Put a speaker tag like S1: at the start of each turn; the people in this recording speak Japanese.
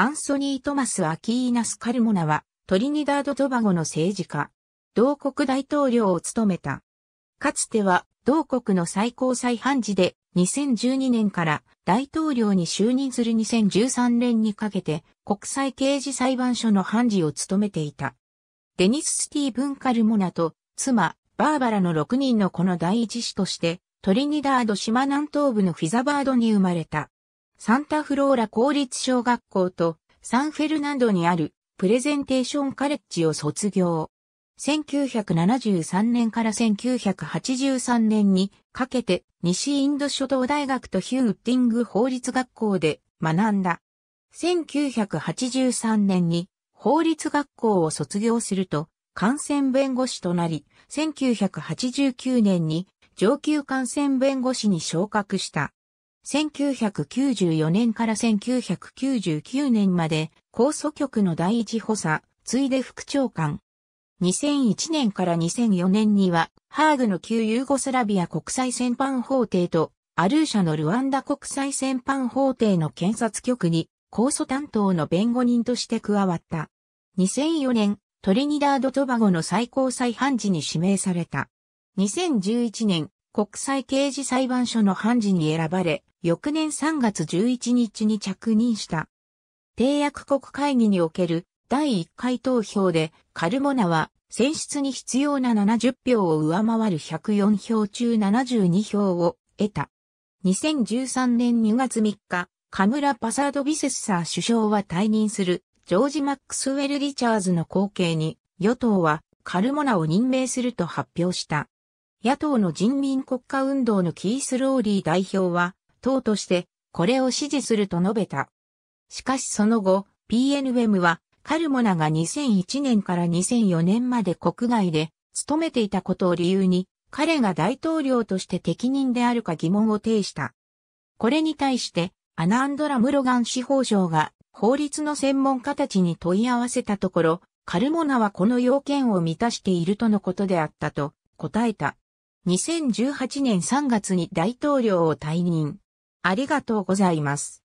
S1: アンソニー・トマス・アキーナス・カルモナは、トリニダード・トバゴの政治家、同国大統領を務めた。かつては、同国の最高裁判事で、2012年から大統領に就任する2013年にかけて、国際刑事裁判所の判事を務めていた。デニス・スティーブン・カルモナと、妻、バーバラの6人のこの第一子として、トリニダード島南東部のフィザバードに生まれた。サンタフローラ公立小学校とサンフェルナンドにあるプレゼンテーションカレッジを卒業。1973年から1983年にかけて西インド諸島大学とヒューティング法律学校で学んだ。1983年に法律学校を卒業すると感染弁護士となり、1989年に上級感染弁護士に昇格した。1994年から1999年まで、控訴局の第一補佐、ついで副長官。2001年から2004年には、ハーグの旧ユーゴスラビア国際戦犯法廷と、アルーシャのルワンダ国際戦犯法廷の検察局に、控訴担当の弁護人として加わった。2004年、トリニダード・トバゴの最高裁判事に指名された。2011年、国際刑事裁判所の判事に選ばれ、翌年3月11日に着任した。締約国会議における第1回投票でカルモナは選出に必要な70票を上回る104票中72票を得た。2013年2月3日、カムラ・パサード・ビセッサー首相は退任するジョージ・マックスウェル・リチャーズの後継に与党はカルモナを任命すると発表した。野党の人民国家運動のキース・ローリー代表は、党としてこれを支持すると述べた。しかしその後、PNM は、カルモナが2001年から2004年まで国外で勤めていたことを理由に、彼が大統領として適任であるか疑問を呈した。これに対して、アナンドラ・ムロガン司法省が法律の専門家たちに問い合わせたところ、カルモナはこの要件を満たしているとのことであったと答えた。2018年3月に大統領を退任。ありがとうございます。